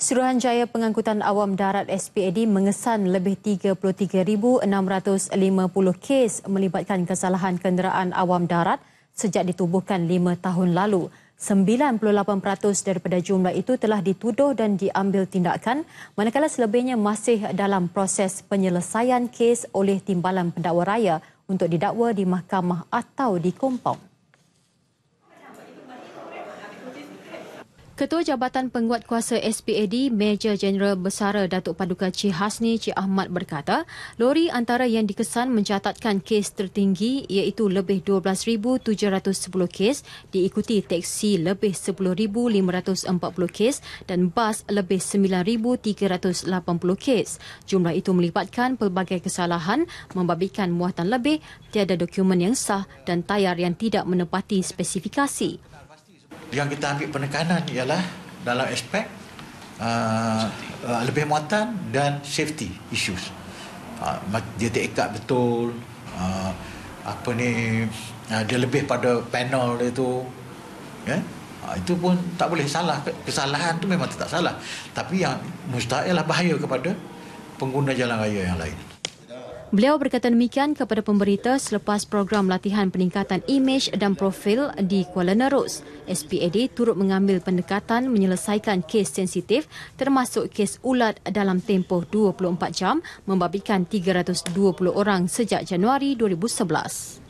Suruhanjaya Pengangkutan Awam Darat SPAD mengesan lebih 33,650 kes melibatkan kesalahan kenderaan awam darat sejak ditubuhkan 5 tahun lalu. 98% daripada jumlah itu telah dituduh dan diambil tindakan, manakala selebihnya masih dalam proses penyelesaian kes oleh Timbalan Pendakwa Raya untuk didakwa di mahkamah atau di kompaun. Ketua Jabatan Penguat Kuasa SPAD Major General Besara Datuk Paduka C. Hasni C. Ahmad berkata, lori antara yang dikesan mencatatkan kes tertinggi iaitu lebih 12,710 kes diikuti teksi lebih 10,540 kes dan bas lebih 9,380 kes. Jumlah itu melibatkan pelbagai kesalahan membabitkan muatan lebih, tiada dokumen yang sah dan tayar yang tidak menepati spesifikasi yang kita ambil penekanan ialah dalam aspek uh, uh, lebih muatan dan safety issues. Uh, dia tak betul, uh, apa ni, uh, dia lebih pada panel dia tu. Yeah? Uh, itu pun tak boleh salah. Kesalahan tu memang tak salah. Tapi yang mustahil lah bahaya kepada pengguna jalan raya yang lain. Beliau berkata demikian kepada pemberita selepas program latihan peningkatan imej dan profil di Kuala Nerus. SPAD turut mengambil pendekatan menyelesaikan kes sensitif termasuk kes ulat dalam tempoh 24 jam membabitkan 320 orang sejak Januari 2011.